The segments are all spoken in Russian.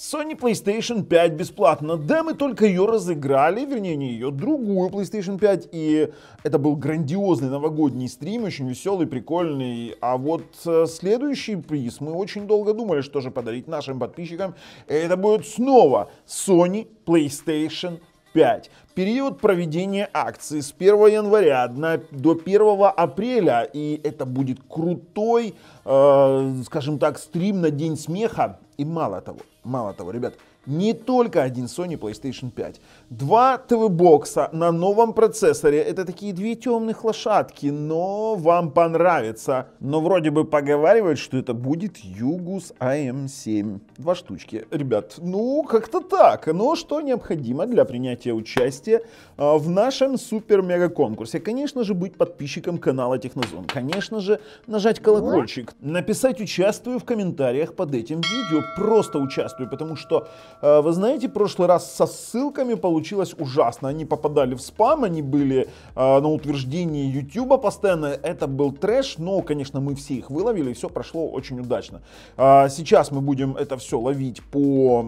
Sony PlayStation 5 бесплатно. Да, мы только ее разыграли, вернее, не ее, другую PlayStation 5. И это был грандиозный новогодний стрим, очень веселый, прикольный. А вот э, следующий приз мы очень долго думали, что же подарить нашим подписчикам. Это будет снова Sony PlayStation 5. Период проведения акции с 1 января до 1 апреля. И это будет крутой, э, скажем так, стрим на День смеха. И мало того, мало того, ребят, не только один Sony PlayStation 5. Два ТВ-бокса на новом процессоре. Это такие две темных лошадки, но вам понравится. Но вроде бы поговаривают, что это будет Югус am а 7 Два штучки. Ребят, ну как-то так. Но что необходимо для принятия участия а, в нашем супер-мега-конкурсе? Конечно же, быть подписчиком канала Технозон. Конечно же, нажать колокольчик. Написать «Участвую» в комментариях под этим видео. Просто участвую, потому что Э, вы знаете, в прошлый раз со ссылками получилось ужасно. Они попадали в спам, они были э, на утверждении YouTube постоянно. Это был трэш, но, конечно, мы все их выловили, и все прошло очень удачно. Э, сейчас мы будем это все ловить по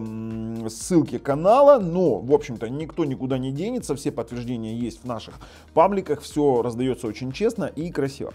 ссылке канала, но, в общем-то, никто никуда не денется, все подтверждения есть в наших пабликах, все раздается очень честно и красиво.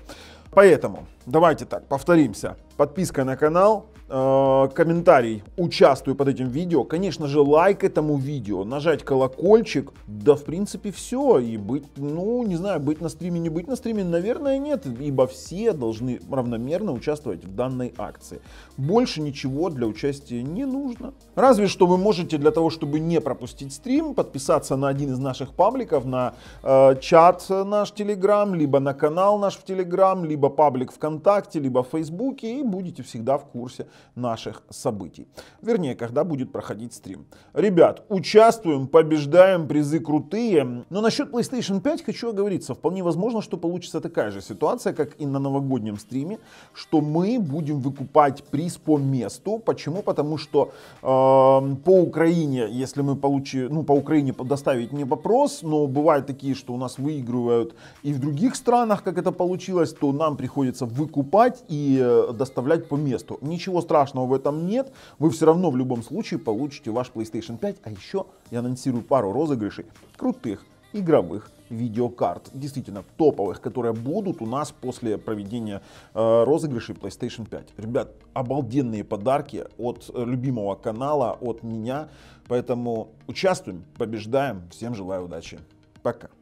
Поэтому давайте так, повторимся. Подписка на канал, э, комментарий «Участвую под этим видео», конечно же, лайк этому видео, нажать колокольчик, да, в принципе, все. И быть, ну, не знаю, быть на стриме, не быть на стриме, наверное, нет, ибо все должны равномерно участвовать в данной акции. Больше ничего для участия не нужно. Разве что вы можете для того, чтобы не пропустить стрим, подписаться на один из наших пабликов, на э, чат наш Телеграм, либо на канал наш в Телеграм, либо паблик ВКонтакте, либо в Фейсбуке, и будете всегда в курсе наших событий. Вернее, когда будет проходить стрим. Ребят, участвуем, побеждаем, призы крутые. Но насчет PlayStation 5 хочу оговориться. Вполне возможно, что получится такая же ситуация, как и на новогоднем стриме, что мы будем выкупать приз по месту. Почему? Потому что э, по Украине, если мы получим, ну, по Украине доставить не вопрос, но бывают такие, что у нас выигрывают и в других странах, как это получилось, то нам приходится выкупать и э, доставлять по месту. Ничего страшного в этом нет. Вы все равно в любом случае получите ваш PlayStation 5. А еще я анонсирую пару розыгрышей крутых игровых видеокарт, действительно топовых, которые будут у нас после проведения э, розыгрышей PlayStation 5. Ребят, обалденные подарки от э, любимого канала, от меня, поэтому участвуем, побеждаем, всем желаю удачи, пока.